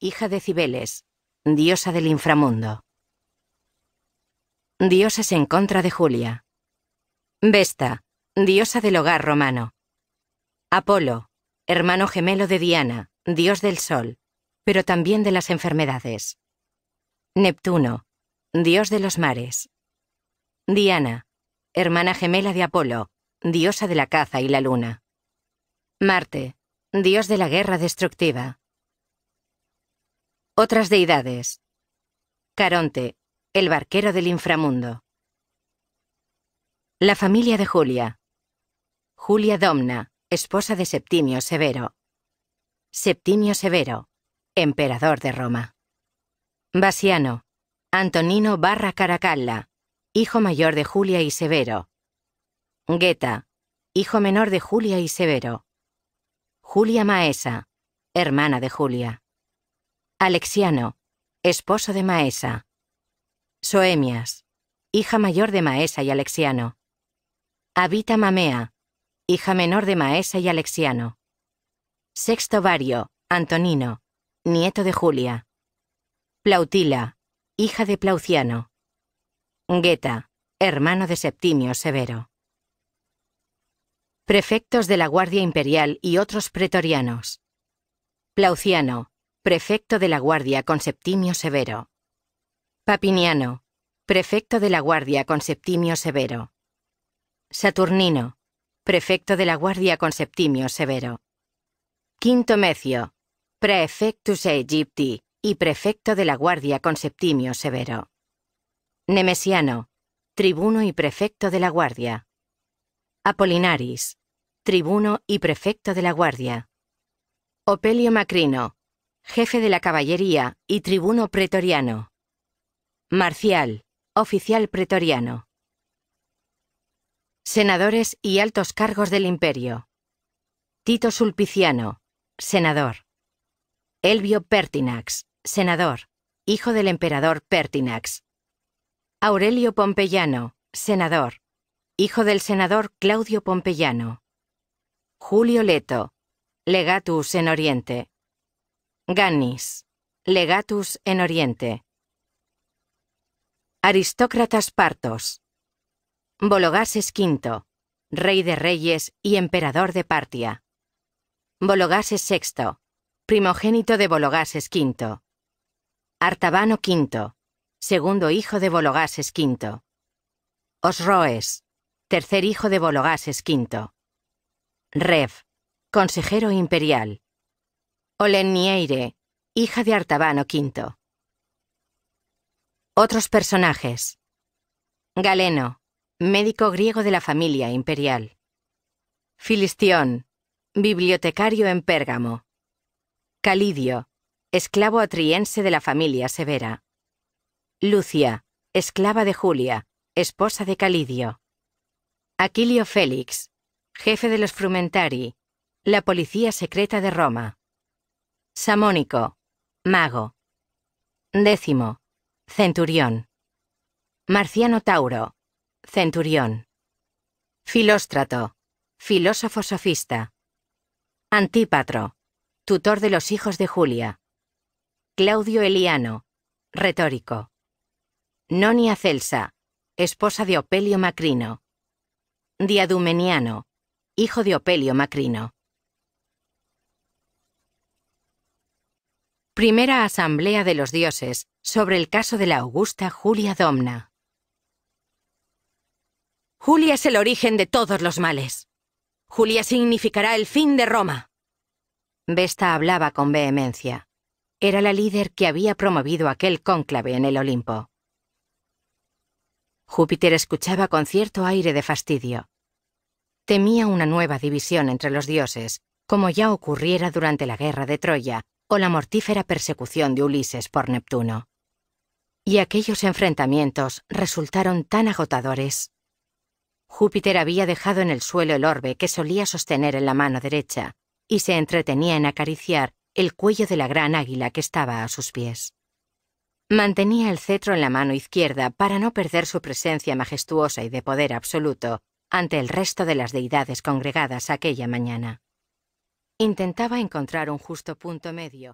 hija de Cibeles, diosa del inframundo. Dioses en contra de Julia. Vesta, diosa del hogar romano. Apolo, hermano gemelo de Diana, dios del sol, pero también de las enfermedades. Neptuno, dios de los mares. Diana, hermana gemela de Apolo, diosa de la caza y la luna. Marte, dios de la guerra destructiva. Otras deidades. Caronte, el barquero del inframundo. La familia de Julia. Julia Domna, esposa de Septimio Severo. Septimio Severo, emperador de Roma. Basiano, Antonino Barra Caracalla, hijo mayor de Julia y Severo. Guetta, hijo menor de Julia y Severo. Julia Maesa, hermana de Julia. Alexiano, esposo de Maesa. Soemias, hija mayor de Maesa y Alexiano. Habita Mamea, hija menor de Maesa y Alexiano. Sexto Vario, Antonino, nieto de Julia. Plautila, hija de Plauciano. Gueta, hermano de Septimio Severo. Prefectos de la Guardia Imperial y otros pretorianos. Plauciano, prefecto de la Guardia con Septimio Severo. Papiniano, prefecto de la Guardia con Septimio Severo. Saturnino, prefecto de la Guardia con Septimio Severo. Quinto Mecio, prefectus Aegypti y prefecto de la Guardia con Septimio Severo. Nemesiano, tribuno y prefecto de la Guardia. Apolinaris, tribuno y prefecto de la Guardia. Opelio Macrino, jefe de la caballería y tribuno pretoriano. Marcial, oficial pretoriano. Senadores y altos cargos del imperio. Tito Sulpiciano, senador. Elvio Pertinax, senador, hijo del emperador Pertinax. Aurelio Pompeyano, senador, hijo del senador Claudio Pompeyano. Julio Leto, legatus en Oriente, Gannis, legatus en Oriente. Aristócratas partos. Bologases V, rey de reyes y emperador de Partia. Bologases VI, primogénito de Bologases V. Artabano V, segundo hijo de Bologases V. Osroes, tercer hijo de Bologases V. Rev, consejero imperial. Olenieire, hija de Artabano V. Otros personajes. Galeno, médico griego de la familia imperial. Filistión, bibliotecario en Pérgamo. Calidio, esclavo atriense de la familia Severa. Lucia, esclava de Julia, esposa de Calidio. Aquilio Félix, jefe de los Frumentari, la policía secreta de Roma. Samónico, mago. Décimo, centurión. Marciano Tauro, centurión. Filóstrato, filósofo sofista. Antípatro, tutor de los hijos de Julia. Claudio Eliano, retórico. Nonia Celsa, esposa de Opelio Macrino. Diadumeniano, hijo de Opelio Macrino. Primera Asamblea de los Dioses sobre el caso de la augusta Julia Domna. Julia es el origen de todos los males. Julia significará el fin de Roma. Vesta hablaba con vehemencia. Era la líder que había promovido aquel cónclave en el Olimpo. Júpiter escuchaba con cierto aire de fastidio. Temía una nueva división entre los dioses, como ya ocurriera durante la guerra de Troya, o la mortífera persecución de Ulises por Neptuno. Y aquellos enfrentamientos resultaron tan agotadores. Júpiter había dejado en el suelo el orbe que solía sostener en la mano derecha, y se entretenía en acariciar el cuello de la gran águila que estaba a sus pies. Mantenía el cetro en la mano izquierda para no perder su presencia majestuosa y de poder absoluto ante el resto de las deidades congregadas aquella mañana. Intentaba encontrar un justo punto medio